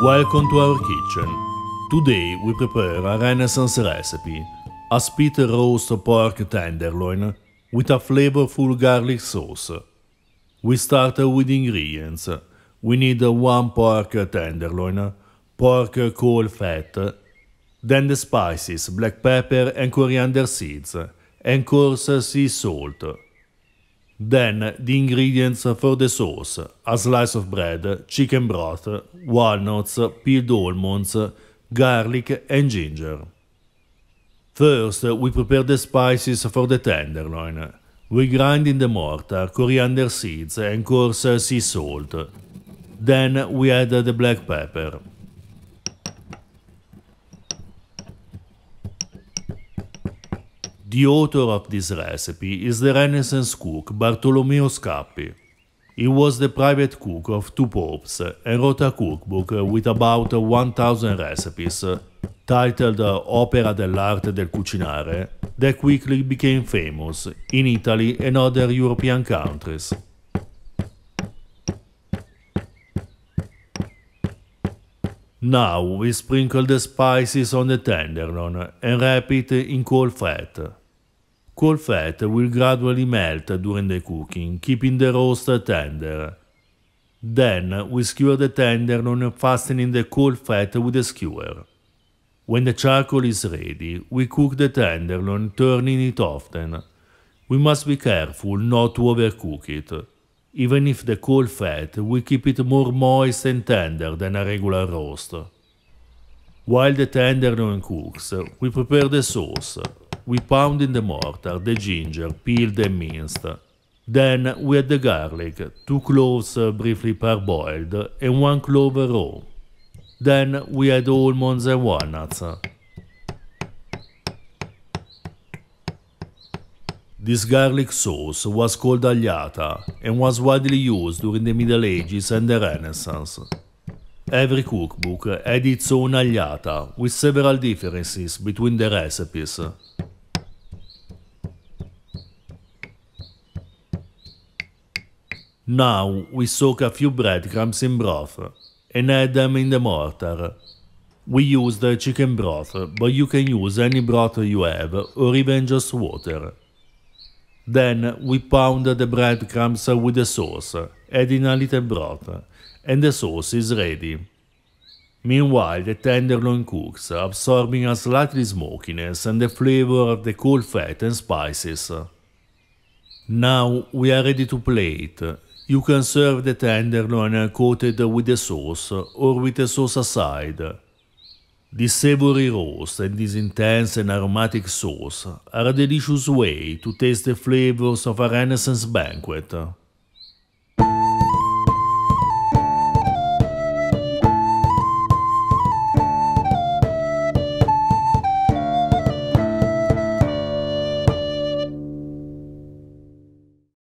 Welcome to our kitchen. Today we prepare a Renaissance recipe, a spit roast pork tenderloin with a flavorful garlic sauce. We start with ingredients. We need one pork tenderloin, pork coal fat, then the spices, black pepper and coriander seeds, and coarse sea salt. Then the ingredients for the sauce, a slice of bread, chicken broth, walnuts, peeled almonds, garlic and ginger. First, we prepare the spices for the tenderloin. We grind in the mortar coriander seeds and coarse sea salt. Then we add the black pepper. The author of this recipe is the Renaissance cook Bartolomeo Scappi. He was the private cook of two popes and wrote a cookbook with about 1000 recipes titled Opera dell'arte del cucinare that quickly became famous in Italy and other European countries. Now we sprinkle the spices on the tenderloin and wrap it in cold fat. Cool fat will gradually melt during the cooking, keeping the roast tender. Then we skewer the tenderon fastening the cool fat with a skewer. When the charcoal is ready, we cook the tenderloin, turning it often. We must be careful not to overcook it. Even if the cool fat, we keep it more moist and tender than a regular roast. While the tenderloin cooks, we prepare the sauce. We pound in the mortar the ginger, peeled and minced. Then we add the garlic, two cloves uh, briefly parboiled, and one clove raw. Then we add almonds and walnuts. This garlic sauce was called agliata and was widely used during the Middle Ages and the Renaissance. Every cookbook had its own agliata, with several differences between the recipes. Now we soak a few breadcrumbs in broth and add them in the mortar. We use the chicken broth, but you can use any broth you have or even just water. Then we pound the breadcrumbs with the sauce, adding a little broth, and the sauce is ready. Meanwhile, the tenderloin cooks, absorbing a slightly smokiness and the flavor of the cool fat and spices. Now we are ready to plate, you can serve the tenderloin coated with the sauce or with a sauce aside. This savory roast and this intense and aromatic sauce are a delicious way to taste the flavors of a Renaissance banquet.